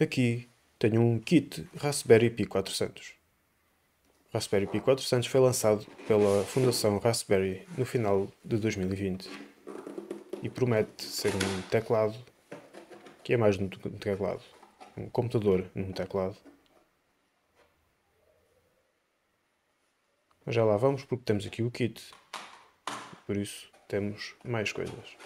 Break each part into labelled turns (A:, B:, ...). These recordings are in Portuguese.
A: Aqui tenho um kit Raspberry Pi 400. Raspberry Pi 400 foi lançado pela Fundação Raspberry no final de 2020 e promete ser um teclado que é mais um teclado, um computador num teclado. Mas já lá vamos porque temos aqui o kit, por isso temos mais coisas.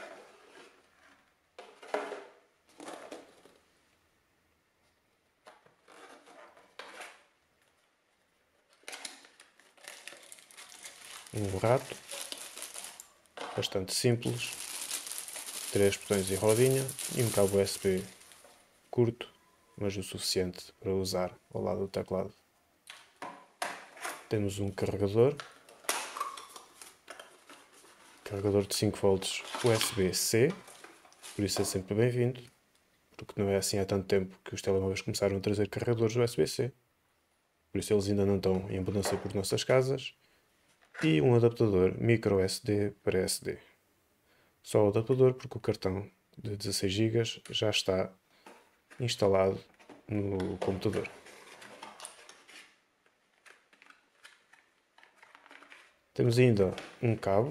A: um rato, bastante simples, três botões e rodinha e um cabo USB curto, mas o suficiente para usar ao lado do teclado. Temos um carregador, carregador de 5V USB-C, por isso é sempre bem-vindo, porque não é assim há tanto tempo que os telemóveis começaram a trazer carregadores USB-C, por isso eles ainda não estão em abundância por nossas casas, e um adaptador micro SD para SD. Só o adaptador porque o cartão de 16 GB já está instalado no computador. Temos ainda um cabo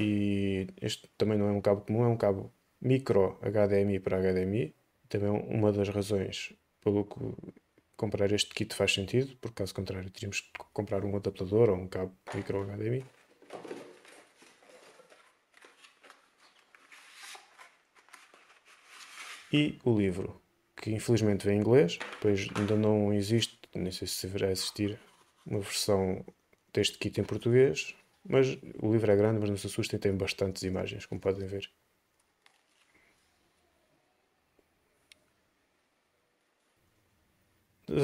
A: e este também não é um cabo comum, é um cabo micro HDMI para HDMI. Também é uma das razões pelo que comprar este kit faz sentido, porque caso contrário teríamos que comprar um adaptador ou um cabo micro HDMI. E o livro, que infelizmente vem em inglês, pois ainda não existe, nem sei se deverá existir uma versão deste kit em português, mas o livro é grande, mas não se assustem, tem bastantes imagens, como podem ver.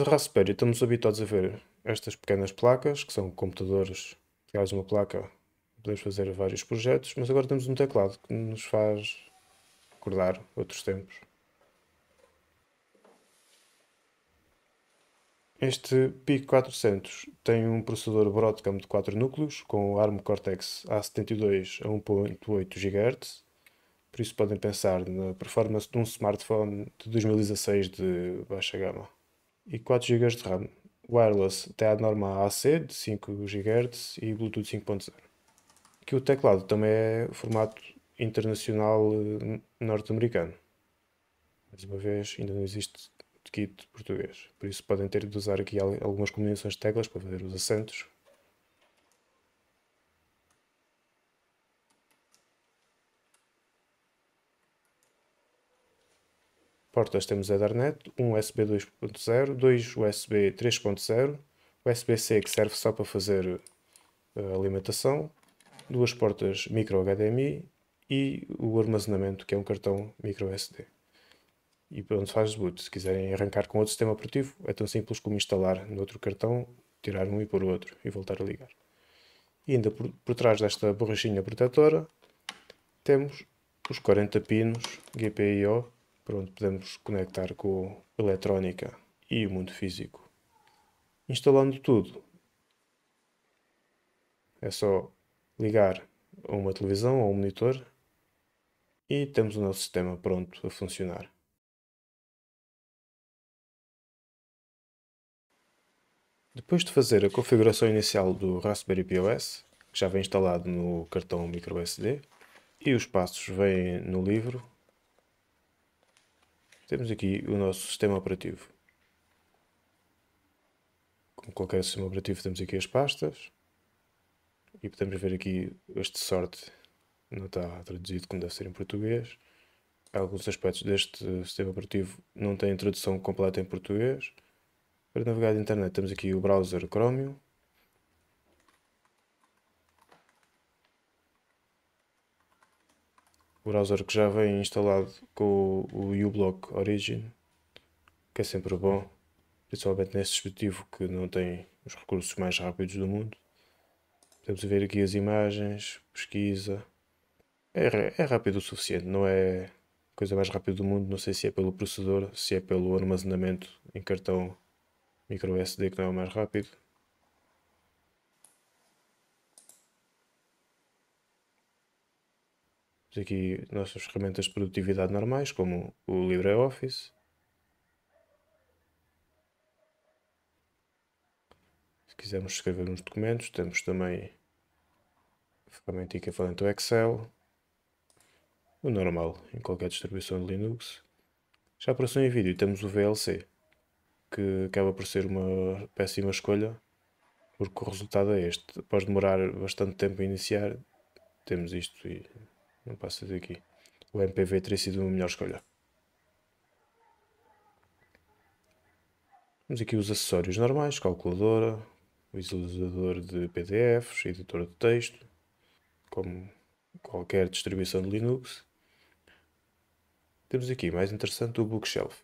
A: Raspberry estamos habituados a ver estas pequenas placas, que são computadores, reais uma placa, podemos fazer vários projetos, mas agora temos um teclado que nos faz recordar outros tempos. Este PIC 400 tem um processador Broadcom de 4 núcleos com o ARM Cortex A72 a 1.8 GHz, por isso podem pensar na performance de um smartphone de 2016 de baixa gama e 4 GB de RAM. Wireless até normal norma AC de 5 GHz e Bluetooth 5.0. Aqui o teclado também é formato internacional eh, norte-americano. Mais uma vez, ainda não existe kit português, por isso podem ter de usar aqui algumas combinações de teclas para fazer os assentos, portas temos Ethernet, um USB 2.0, dois USB 3.0, USB-C que serve só para fazer eh, alimentação, duas portas micro HDMI e o armazenamento que é um cartão micro SD. E pronto, faz boot. Se quiserem arrancar com outro sistema operativo, é tão simples como instalar no outro cartão, tirar um e pôr o outro e voltar a ligar. E ainda por, por trás desta borrachinha protetora temos os 40 pinos GPIO Pronto, podemos conectar com eletrónica e o mundo físico. Instalando tudo, é só ligar a uma televisão ou um monitor e temos o nosso sistema pronto a funcionar. Depois de fazer a configuração inicial do Raspberry Pi OS, que já vem instalado no cartão microSD, e os passos vêm no livro temos aqui o nosso sistema operativo. Como qualquer sistema operativo, temos aqui as pastas. E podemos ver aqui, este sorte não está traduzido como deve ser em português. Alguns aspectos deste sistema operativo não têm tradução completa em português. Para navegar na internet temos aqui o browser Chromium browser que já vem instalado com o, o uBlock Origin, que é sempre bom, principalmente nesse dispositivo que não tem os recursos mais rápidos do mundo. Podemos ver aqui as imagens, pesquisa. É, é rápido o suficiente, não é a coisa mais rápida do mundo. Não sei se é pelo processador, se é pelo armazenamento em cartão micro SD que não é o mais rápido. Temos aqui nossas ferramentas de produtividade normais, como o LibreOffice. Se quisermos escrever uns documentos, temos também a ferramenta equivalente ao Excel. O normal em qualquer distribuição de Linux. Já para o em vídeo, temos o VLC, que acaba por ser uma péssima escolha, porque o resultado é este. Após demorar bastante tempo a iniciar, temos isto e não passa daqui. O MPV teria sido a melhor escolha. Temos aqui os acessórios normais, calculadora, visualizador de PDFs, editora de texto, como qualquer distribuição de Linux. Temos aqui, mais interessante, o bookshelf.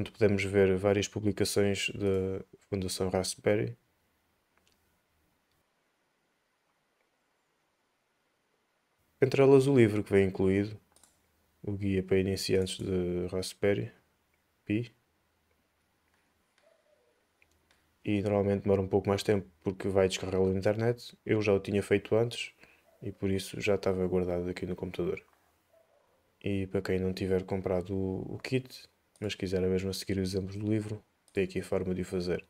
A: onde podemos ver várias publicações da Fundação Raspberry. Entre elas o livro que vem incluído, o Guia para Iniciantes de Raspberry, Pi. E normalmente demora um pouco mais tempo porque vai descarregar na internet. Eu já o tinha feito antes e por isso já estava guardado aqui no computador. E para quem não tiver comprado o kit, mas quiser mesmo seguir os exemplos do livro, tem aqui a forma de o fazer.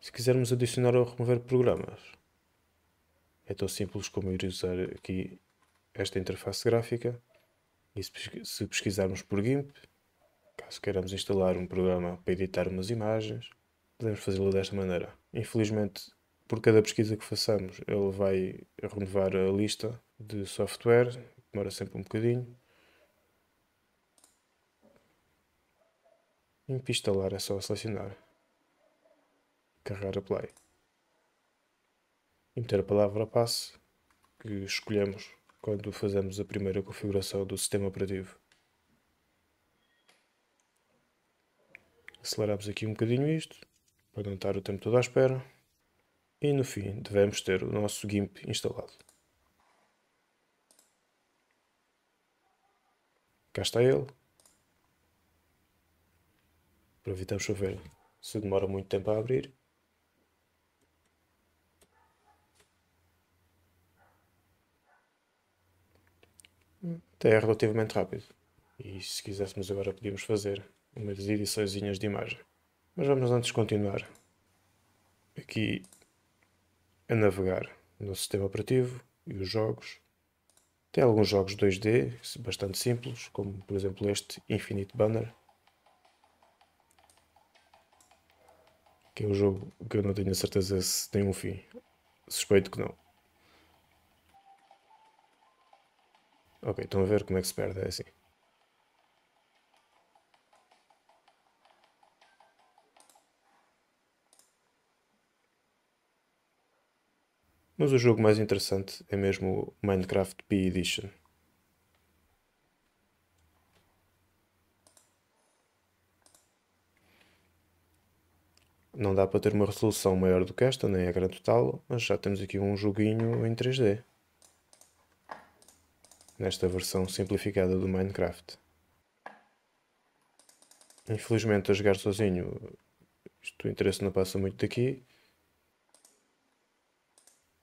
A: Se quisermos adicionar ou remover programas, é tão simples como ir usar aqui esta interface gráfica e se pesquisarmos por GIMP, caso queiramos instalar um programa para editar umas imagens, podemos fazê-lo desta maneira. Infelizmente por cada pesquisa que façamos, ele vai renovar a lista de software, demora sempre um bocadinho. Em instalar é só selecionar, carregar Apply e meter a palavra passe que escolhemos quando fazemos a primeira configuração do sistema operativo. Aceleramos aqui um bocadinho isto, para não estar o tempo todo à espera e no fim devemos ter o nosso GIMP instalado. Cá está ele. Aproveitamos para ver se demora muito tempo a abrir. Até é relativamente rápido. E se quiséssemos agora podíamos fazer umas edições de imagem. Mas vamos antes continuar aqui a navegar no sistema operativo e os jogos. Tem alguns jogos 2D bastante simples, como por exemplo este Infinite Banner, que é um jogo que eu não tenho a certeza se tem um fim. Suspeito que não. Ok, estão a ver como é que se perde, é assim. Mas o jogo mais interessante é mesmo o Minecraft P Edition. Não dá para ter uma resolução maior do que esta, nem a grande mas já temos aqui um joguinho em 3D. Nesta versão simplificada do Minecraft. Infelizmente a jogar sozinho, isto, o interesse não passa muito daqui.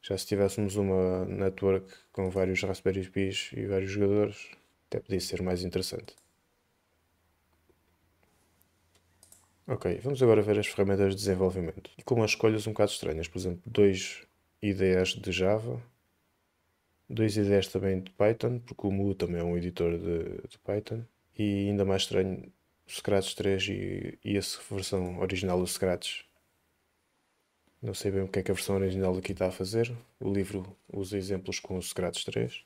A: Já se tivéssemos uma network com vários Raspberry Pis e vários jogadores, até podia ser mais interessante. Ok, vamos agora ver as ferramentas de desenvolvimento. E com umas escolhas um bocado estranhas, por exemplo, dois IDEs de Java, dois IDEs também de Python, porque o Mu também é um editor de, de Python, e ainda mais estranho, Scratch 3 e, e a versão original do Scratch, não sei bem o que é que a versão original aqui está a fazer. O livro usa exemplos com os Socrates 3.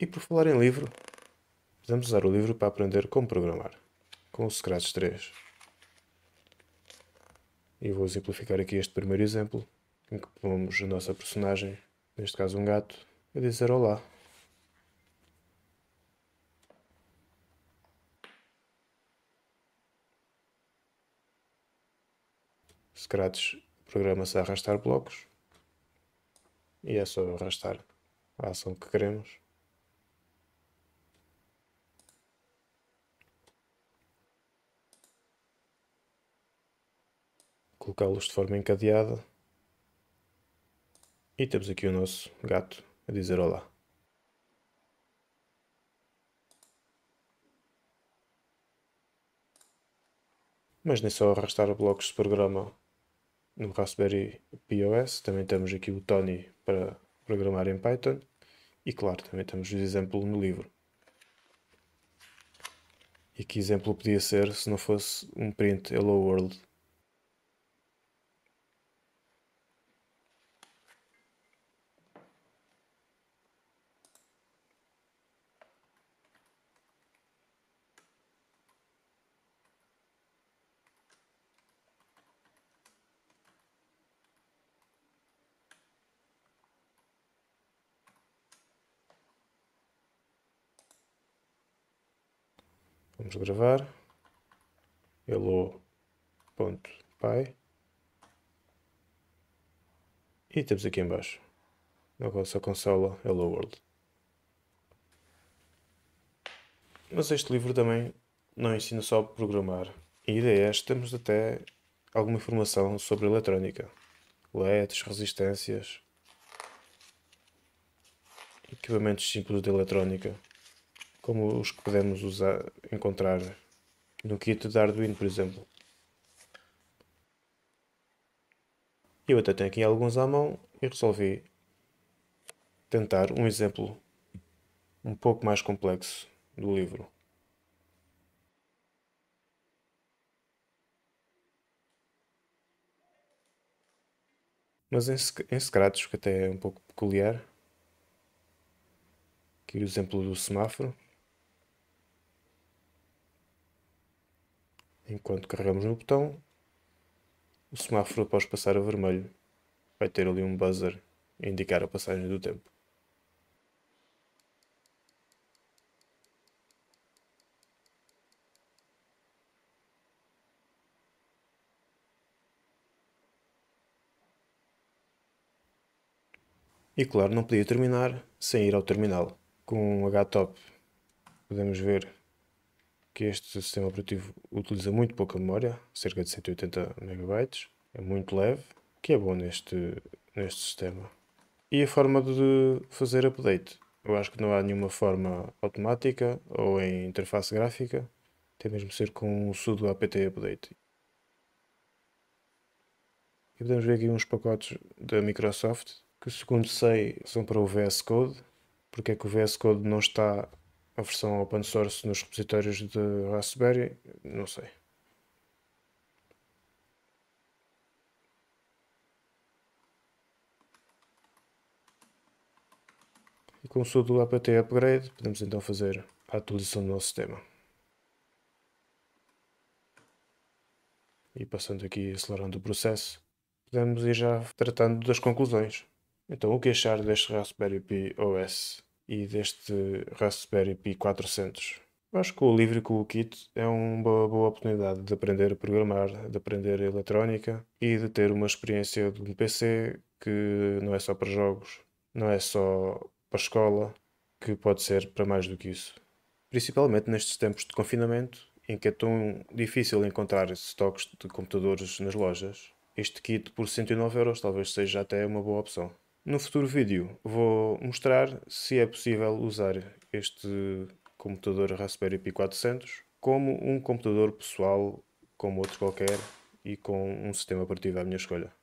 A: E por falar em livro, vamos usar o livro para aprender como programar com o Socrates 3. E vou simplificar aqui este primeiro exemplo, em que pomos a nossa personagem, neste caso um gato, a dizer olá Scratch programa-se a arrastar blocos e é só arrastar a ação que queremos. Colocá-los de forma encadeada e temos aqui o nosso gato a dizer olá. Mas nem só arrastar blocos de programa no Raspberry POS, também temos aqui o Tony para programar em Python e claro, também temos o exemplo no livro. E que exemplo podia ser se não fosse um print Hello World Vamos gravar. hello.py e temos aqui embaixo na nossa consola Hello World. Mas este livro também não ensina só a programar. E ideias é, temos até alguma informação sobre eletrónica. LEDs, resistências, equipamentos simples de eletrónica como os que podemos usar, encontrar no kit de Arduino, por exemplo. Eu até tenho aqui alguns à mão e resolvi tentar um exemplo um pouco mais complexo do livro. Mas em, em que até é um pouco peculiar, aqui o exemplo do semáforo, Enquanto carregamos no botão, o semáforo, após passar a vermelho, vai ter ali um buzzer a indicar a passagem do tempo. E claro, não podia terminar sem ir ao terminal. Com o um H-Top podemos ver que este sistema operativo utiliza muito pouca memória, cerca de 180 MB, é muito leve, que é bom neste, neste sistema. E a forma de fazer update? Eu acho que não há nenhuma forma automática ou em interface gráfica, tem mesmo ser com o sudo apt update. E podemos ver aqui uns pacotes da Microsoft, que segundo sei são para o VS Code. Porque é que o VS Code não está a versão open source nos repositórios de Raspberry, não sei. E com o sudo do apt upgrade podemos então fazer a atualização do nosso sistema. E passando aqui, acelerando o processo, podemos ir já tratando das conclusões. Então, o que achar deste Raspberry Pi OS e deste Raspberry Pi 400. Eu acho que o livro e com o kit é uma boa, oportunidade de aprender a programar, de aprender a eletrónica e de ter uma experiência de um PC que não é só para jogos, não é só para escola, que pode ser para mais do que isso. Principalmente nestes tempos de confinamento, em que é tão difícil encontrar estoques de computadores nas lojas, este kit por 109 euros talvez seja até uma boa opção. No futuro vídeo vou mostrar se é possível usar este computador Raspberry Pi 400 como um computador pessoal como outro qualquer e com um sistema operativo à minha escolha.